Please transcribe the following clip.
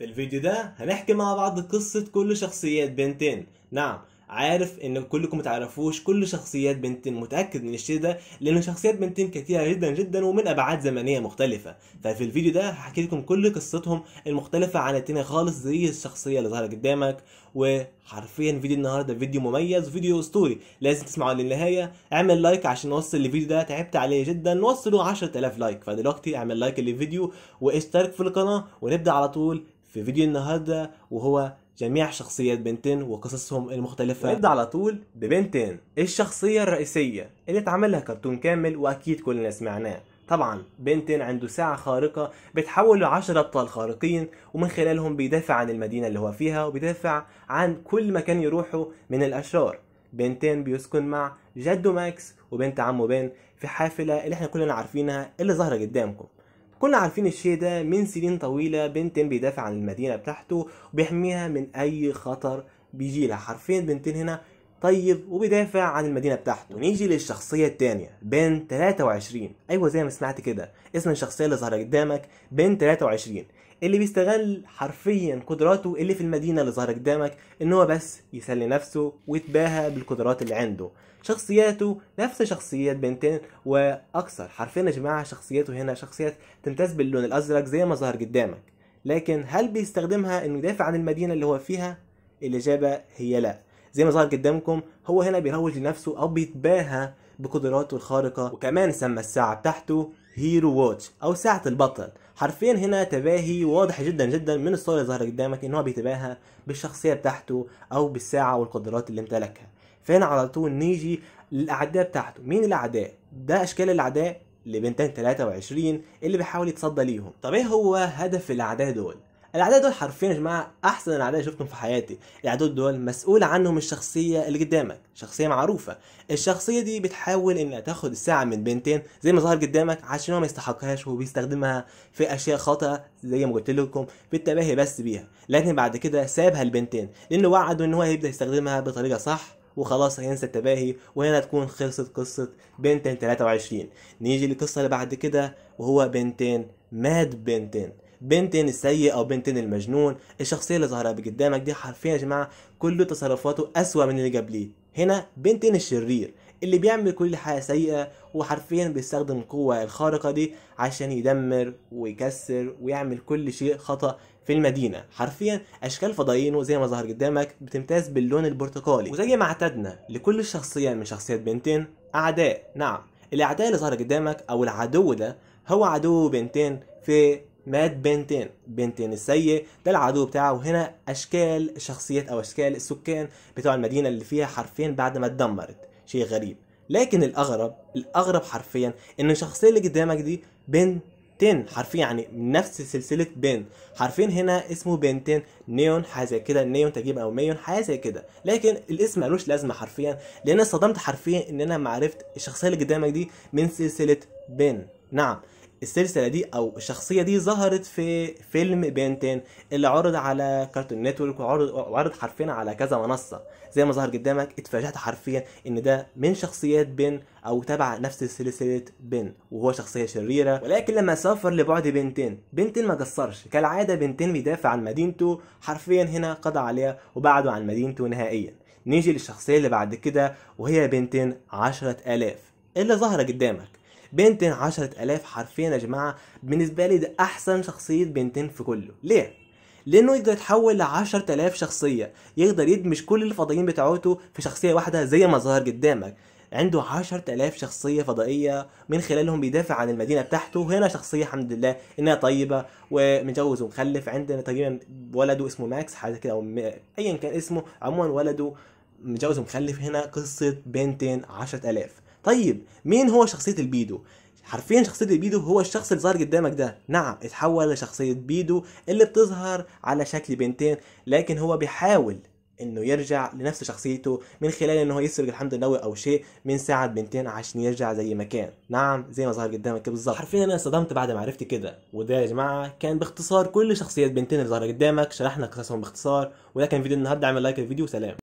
في الفيديو ده هنحكي مع بعض قصة كل شخصيات بنتين نعم عارف ان كلكم متعرفوش كل شخصيات بنتين متاكد من الشيء ده لان شخصيات بنتين كتيره جدا جدا ومن ابعاد زمنيه مختلفه ففي الفيديو ده هحكي لكم كل قصتهم المختلفه عن التانية خالص زي الشخصيه اللي ظهرت قدامك وحرفيا فيديو النهارده فيديو مميز وفيديو اسطوري لازم تسمعه للنهايه اعمل لايك عشان نوصل الفيديو ده تعبت عليه جدا نوصله 10000 لايك فدلوقتي اعمل لايك للفيديو واشترك في القناه ونبدا على طول في فيديو النهارده وهو جميع شخصيات بنتين وقصصهم المختلفة نبدأ على طول ببنتين الشخصية الرئيسية اللي اتعملها كرتون كامل وأكيد كلنا سمعناه طبعا بنتين عنده ساعة خارقة بتحول لعشرة أبطال خارقين ومن خلالهم بيدافع عن المدينة اللي هو فيها وبيدافع عن كل مكان يروحه من الأشرار بنتين بيسكن مع جده ماكس وبنت عمه بن في حافلة اللي احنا كلنا عارفينها اللي ظاهرة قدامكم كنا عارفين الشيء ده من سنين طويلة بنتين بيدافع عن المدينة بتاعته وبيحميها من أي خطر بيجيلها حرفيا بنتين هنا طيب وبيدافع عن المدينه بتاعته ونيجي للشخصيه الثانيه بين 23 ايوه زي ما سمعت كده اسم الشخصيه اللي ظاهره قدامك بين 23 اللي بيستغل حرفيا قدراته اللي في المدينه اللي ظاهره قدامك ان هو بس يسلي نفسه ويتباهى بالقدرات اللي عنده شخصياته نفس شخصيات بنتين واكثر حرفيا يا جماعه شخصياته هنا شخصيات تمتاز باللون الازرق زي ما ظهر قدامك لكن هل بيستخدمها انه يدافع عن المدينه اللي هو فيها الاجابه هي لا زي ما ظهر قدامكم هو هنا بيروج لنفسه او بيتباهى بقدراته الخارقة وكمان سمى الساعة بتاعته هيرو واتش او ساعة البطل حرفيا هنا تباهي واضح جدا جدا من الصورة اللي ظهرت قدامك ان هو بيتباهى بالشخصية بتاعته او بالساعة والقدرات اللي امتلكها فهنا على طول نيجي للاعداء بتاعته مين الاعداء ده اشكال الاعداء لبنتين 23 اللي بيحاول يتصدى ليهم طب ايه هو هدف الاعداء دول الاعداء دول حرفيا يا جماعه احسن الاعداء شفتهم في حياتي الاعداء دول مسؤول عنهم الشخصيه اللي قدامك شخصيه معروفه الشخصيه دي بتحاول انها تاخد الساعه من بنتين زي ما ظهر قدامك عشان هو ما يستحقهاش وبيستخدمها في اشياء خاطئه زي ما قلت لكم بالتباهي بس بيها لكن بعد كده سابها البنتين لانه وعده ان هو هيبدا يستخدمها بطريقه صح وخلاص هينسى التباهي وهنا تكون خلصت قصة بنتين 23 نيجي للقصة اللي بعد كده وهو بنتين مات بنتين بنتين السيء او بنتين المجنون الشخصيه اللي ظاهره قدامك دي حرفيا يا جماعه كل تصرفاته اسوأ من اللي قبليه هنا بنتين الشرير اللي بيعمل كل حاجه سيئه وحرفيا بيستخدم القوه الخارقه دي عشان يدمر ويكسر ويعمل كل شيء خطا في المدينه حرفيا اشكال فضائيينه زي ما ظهر قدامك بتمتاز باللون البرتقالي وزي ما اعتدنا لكل شخصيه من شخصيات بنتين اعداء نعم الاعداء اللي ظهر قدامك او العدو ده هو عدو بنتين في مات بنتين بنتين السيء ده العدو بتاعه وهنا اشكال شخصيات او اشكال السكان بتوع المدينه اللي فيها حرفين بعد ما اتدمرت شيء غريب لكن الاغرب الاغرب حرفيا ان الشخصيه اللي قدامك دي بنتين حرفيا يعني نفس سلسله بنت حرفين هنا اسمه بنتين نيون حاجه زي كده نيون تقريبا او ميون حاجه زي كده لكن الاسم ملوش لازمه حرفيا لان اصطدمت حرفيا ان انا معرفت الشخصيه اللي قدامك دي من سلسله بن نعم السلسله دي او الشخصيه دي ظهرت في فيلم بنتين اللي عرض على كارتون نتورك وعرض وعرض حرفيا على كذا منصه زي ما ظهر قدامك اتفاجأت حرفيا ان ده من شخصيات بن او تبع نفس سلسله بن وهو شخصيه شريره ولكن لما سافر لبعد بنتين بنتين ما قصرش كالعاده بنتين بيدافع عن مدينته حرفيا هنا قضى عليها وبعده عن مدينته نهائيا نيجي للشخصيه اللي بعد كده وهي بنتين عشرة آلاف اللي ظاهره قدامك بنتين ألاف حرفيا يا جماعه بالنسبه لي ده احسن شخصيه بنتين في كله ليه لانه يقدر يتحول ل 10000 شخصيه يقدر يدمج كل الفضائيين بتاعته في شخصيه واحده زي ما ظهر قدامك عنده 10000 شخصية فضائية من خلالهم بيدافع عن المدينة بتاعته هنا شخصية الحمد لله إنها طيبة ومتجوز ومخلف عندنا تقريبا ولده اسمه ماكس حاجة كده أو أيا كان اسمه عموما ولده متجوز ومخلف هنا قصة بنتين 10000 طيب مين هو شخصيه البيدو حرفيا شخصية البيدو هو الشخص اللي ظهر قدامك ده نعم اتحول لشخصية بيدو اللي بتظهر على شكل بنتين لكن هو بيحاول انه يرجع لنفس شخصيته من خلال انه هو يسرق الحمض النووي او شيء من ساعة بنتين عشان يرجع زي ما كان نعم زي ما ظهر قدامك بالظبط حرفيا انا صدمت بعد ما عرفت كده وده يا جماعه كان باختصار كل شخصيات بنتين اللي ظهر قدامك شرحنا قصصهم باختصار وده كان فيديو النهارده اعمل لايك للفيديو وسلام.